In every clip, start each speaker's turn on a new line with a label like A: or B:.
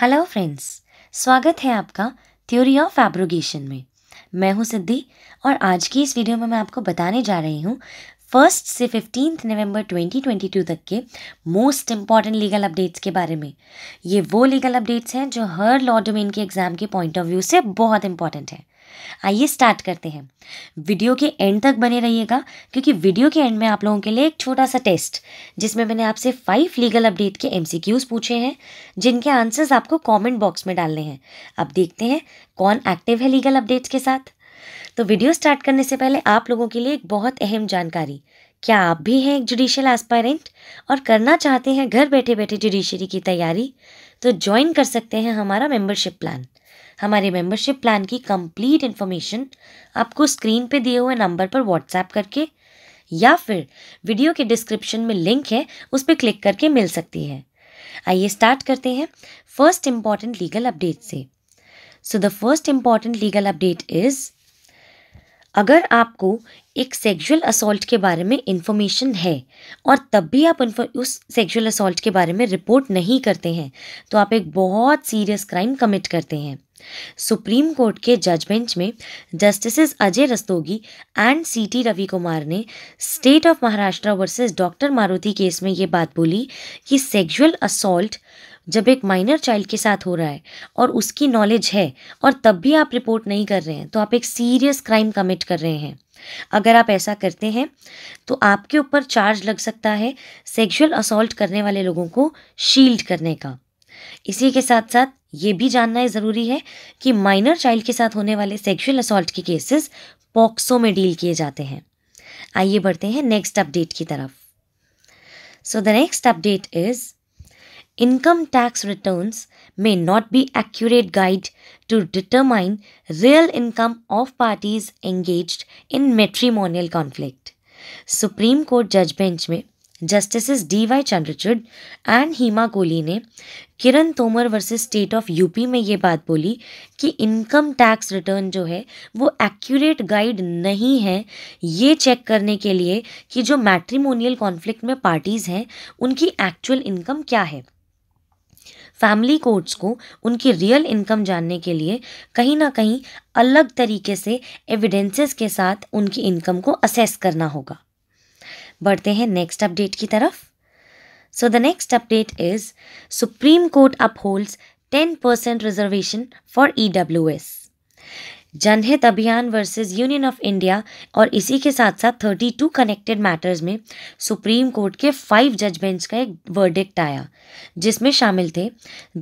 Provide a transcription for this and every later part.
A: Hello friends स्वागत है आपका थ्योरी ऑफ एब्रोगेशन में मैं हूं सिद्धि और आज की इस वीडियो में मैं आपको बताने जा रही हूं फर्स्ट से फिफ्टींथ नवंबर 2022 तक के मोस्ट इम्पॉर्टेंट लीगल अपडेट्स के बारे में ये वो लीगल अपडेट्स हैं जो हर लॉ डोमेन के एग्ज़ाम के पॉइंट ऑफ व्यू से बहुत इंपॉर्टेंट है आइए स्टार्ट करते हैं वीडियो के एंड तक बने रहिएगा क्योंकि वीडियो के एंड में आप लोगों के लिए एक छोटा सा टेस्ट जिसमें मैंने आपसे फाइव लीगल अपडेट के एमसीक्यूज पूछे हैं जिनके आंसर्स आपको कमेंट बॉक्स में डालने हैं अब देखते हैं कौन एक्टिव है लीगल अपडेट्स के साथ तो वीडियो स्टार्ट करने से पहले आप लोगों के लिए एक बहुत अहम जानकारी क्या आप भी हैं एक जुडिशियल एस्पायरेंट और करना चाहते हैं घर बैठे बैठे जुडिशरी की तैयारी तो ज्वाइन कर सकते हैं हमारा मेंबरशिप प्लान हमारे मेंबरशिप प्लान की कंप्लीट इन्फॉर्मेशन आपको स्क्रीन पे दिए हुए नंबर पर व्हाट्सएप करके या फिर वीडियो के डिस्क्रिप्शन में लिंक है उस पर क्लिक करके मिल सकती है आइए स्टार्ट करते हैं फर्स्ट इम्पॉर्टेंट लीगल अपडेट से so the first important legal update is अगर आपको एक सेक्सुअल असोल्ट के बारे में इन्फॉर्मेशन है और तब भी आप उस सेक्सुअल असल्ट के बारे में रिपोर्ट नहीं करते हैं तो आप एक बहुत सीरियस क्राइम कमिट करते हैं सुप्रीम कोर्ट के बेंच में justices Ajay Rastogi and C T Ravi Kumar ने state of Maharashtra versus doctor Maruti case में ये बात बोली कि सेक्सुअल असॉल्ट जब एक माइनर चाइल्ड के साथ हो रहा है और उसकी नॉलेज है और तब भी आप रिपोर्ट नहीं कर रहे हैं तो आप एक सीरियस क्राइम कमिट कर रहे हैं अगर आप ऐसा करते हैं तो आपके ऊपर चार्ज लग सकता है सेक्सुअल असोल्ट करने वाले लोगों को शील्ड करने का इसी के साथ साथ ये भी जानना ज़रूरी है कि माइनर चाइल्ड के साथ होने वाले सेक्सुअल असोल्ट के केसेस पॉक्सो में डील किए जाते हैं आइए बढ़ते हैं नेक्स्ट अपडेट की तरफ so the next update is income tax returns may not be accurate guide to determine real income of parties engaged in matrimonial conflict. Supreme court जज बेंच में justice D Y Chandrachud and Hima Kohli ने Kiran Tomar versus state of UP में ये बात बोली कि income tax return जो है वो एक्यूरेट गाइड नहीं है ये चेक करने के लिए कि जो मैट्रीमोनियल कॉन्फ्लिक्ट में पार्टीज़ हैं उनकी एक्चुअल इनकम क्या है फैमिली कोर्ट्स को उनकी रियल इनकम जानने के लिए कहीं ना कहीं अलग तरीके से एविडेंसेस के साथ उनकी इनकम को असेस करना होगा बढ़ते हैं नेक्स्ट अपडेट की तरफ so the next update is supreme court upholds ten percent reservation for E Janhit Abhiyan versus union of India और इसी के साथ साथ 32 कनेक्टेड मैटर्स में सुप्रीम कोर्ट के फाइव जज बेंच का एक वर्डिक्ट आया जिसमें शामिल थे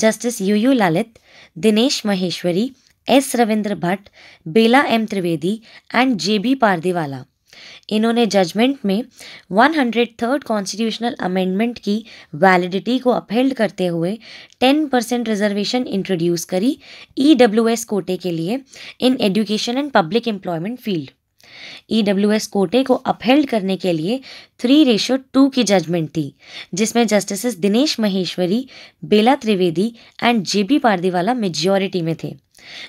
A: justice U U Lalit Dinesh Maheshwari S Ravindra Bhat Bela M Trivedi and J B Pardiwala इन्होंने जजमेंट में 103 कॉन्स्टिट्यूशनल अमेंडमेंट की वैलिडिटी को अपहेल्ड करते हुए 10 परसेंट रिजर्वेशन इंट्रोड्यूस करी ई e कोटे के लिए in education and public employment field E कोटे को अपहेल्ड करने के लिए थ्री रेशो टू की जजमेंट थी जिसमें justices Dinesh Maheshwari Bela Trivedi and J B Pardiwala majority में थे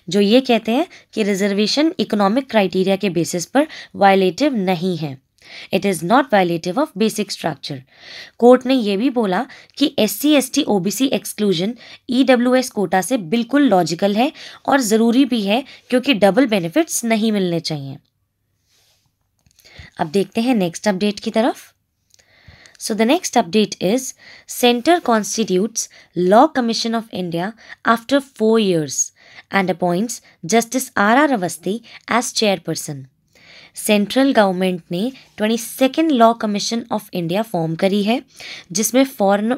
A: जो ये कहते हैं कि रिजर्वेशन इकोनॉमिक क्राइटेरिया के बेसिस पर वायलेटिव नहीं है it is not violative of basic structure court ने यह भी बोला कि S C S T O B सी exclusion E W S quota से बिल्कुल लॉजिकल है और ज़रूरी भी है क्योंकि डबल बेनिफिट्स नहीं मिलने चाहिए अब देखते हैं नेक्स्ट अपडेट की तरफ so the next update is centre constitutes law commission of India after four years and appoints Justice R Avasthi as chairperson. Central government ने twenty second law commission of India form करी है जिसमें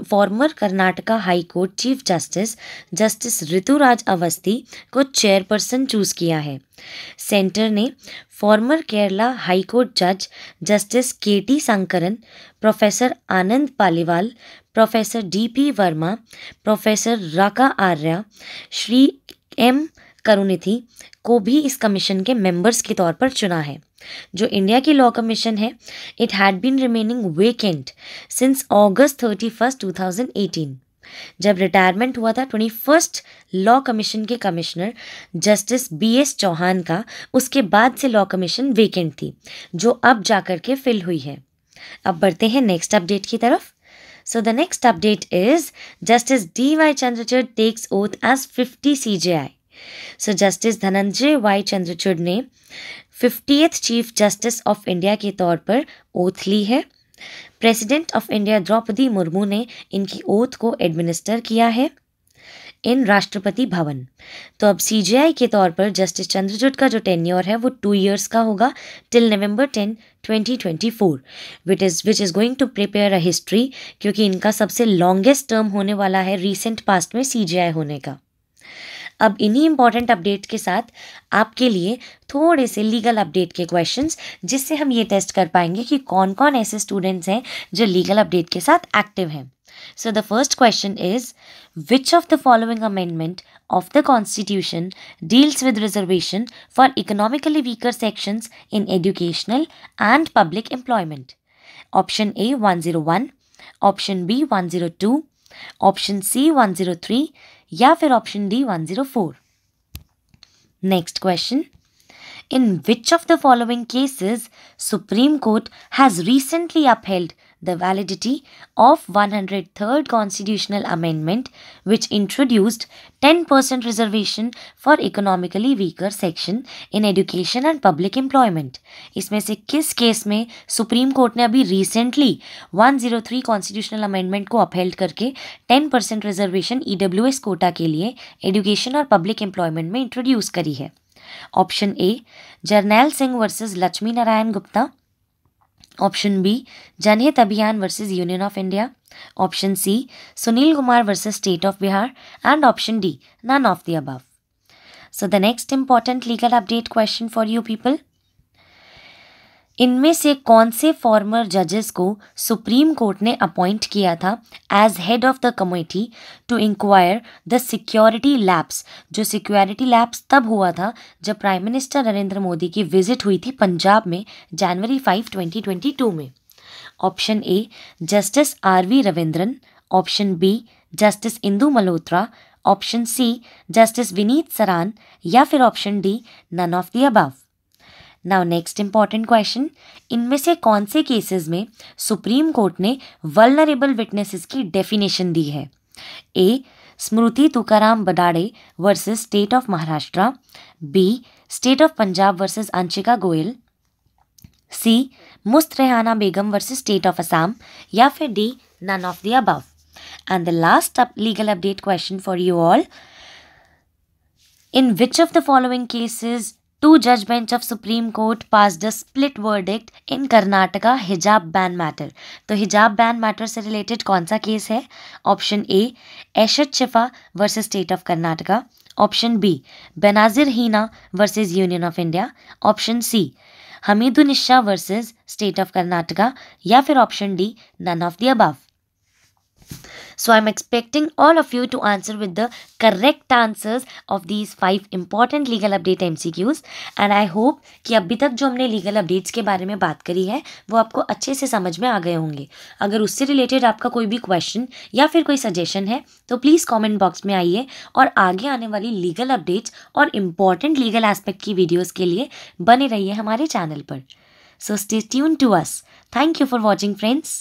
A: former Karnataka high court chief justice justice Rituraj Awasthi को chairperson choose किया है centre ने former Kerala high court जज justice K T Sankaran professor Anand Paliwal professor D P Verma professor Raka Arya Shri M Karunanithi को भी इस कमीशन के मेंबर्स के तौर पर चुना है जो इंडिया की लॉ कमीशन है it had been remaining vacant since August thirty first two thousand eighteen जब रिटायरमेंट हुआ था ट्वेंटी फर्स्ट लॉ कमीशन के commissioner justice B S Chauhan का उसके बाद से लॉ कमीशन वेकेंट थी जो अब जाकर के फिल हुई है अब बढ़ते हैं नेक्स्ट अपडेट की तरफ So the next update is Justice D.Y. Chandrachud takes oath as 50 CJI. So justice Dhananjaya Y Chandrachud ने fiftieth chief justice of India के तौर पर ओथ ली है president of India Draupadi Murmu ने इनकी ओथ को एडमिनिस्टर किया है इन राष्ट्रपति भवन तो अब सीजेआई के तौर पर जस्टिस चंद्रचूड का जो टेन्योर है वो टू ईयर्स का होगा till November ten 2024 which is which is going to prepare a history क्योंकि इनका सबसे लॉन्गेस्ट टर्म होने वाला है रिसेंट पास्ट में सीजीआई होने का अब इन्हीं इम्पॉर्टेंट अपडेट के साथ आपके लिए थोड़े से लीगल अपडेट के क्वेश्चंस जिससे हम ये टेस्ट कर पाएंगे कि कौन कौन ऐसे स्टूडेंट्स हैं जो लीगल अपडेट के साथ एक्टिव हैं so the first question is which of the following amendment of the constitution deals with reservation for economically weaker sections in educational and public employment option A one option B one option C one या फिर option D 104 Next question: In which of the following cases Supreme Court has recently upheld the validity of 103rd constitutional amendment which introduced 10% reservation for economically weaker section in education and public employment isme se kis case mein supreme court ne abhi recently 103 constitutional amendment ko upheld karke 10% reservation ews quota ke liye education aur public employment mein introduce kari hai option a jarnail singh versus lakshmi narayan gupta Option B, Janhit Abhiyan versus Union of India. Option C, Sunil Kumar versus State of Bihar. And option D, none of the above. So the next important legal update question for you people. इनमें से कौन से farmer जजेस को supreme court ने appoint किया था as head of the committee to inquire the security labs जो सिक्योरिटी लैब्स तब हुआ था जब प्राइम मिनिस्टर नरेंद्र मोदी की विजिट हुई थी पंजाब में जनवरी 5 2022 में option A justice R V Ravindran option B justice Indu Malhotra option C justice Vineet Saran या फिर option D none of the above now next important question इनमें से कौन से केसेस में सुप्रीम कोर्ट ने वलनरेबल विटनेसेस की डेफिनेशन दी है A Smriti Tukaram Badade versus state of Maharashtra B state of Punjab versus Anshika Goyal C मुस्त Rehana Begum versus state of Assam या फिर D none of the above and the last legal update question for you all in which of the following cases two जज bench of supreme court pass the split verdict in Karnataka hijab ban matter तो हिजाब ban matter से related कौन सा case है option A Aishat Shifa versus state of Karnataka option B Benazir Heena versus union of India option C Hamidunnisa versus state of Karnataka या फिर option D none of the above So I'm expecting all of you to answer with the correct answers of these five important legal update एम and I hope कि अभी तक जो हमने legal updates के बारे में बात करी है वो आपको अच्छे से समझ में आ गए होंगे अगर उससे रिलेटेड आपका कोई भी क्वेश्चन या फिर कोई सजेशन है तो प्लीज़ कॉमेंट बॉक्स में आइए और आगे आने वाली लीगल अपडेट्स और इम्पॉर्टेंट लीगल एस्पेक्ट की वीडियोज़ के लिए बने रहिए हमारे चैनल पर so stay tune to us thank you for watching friends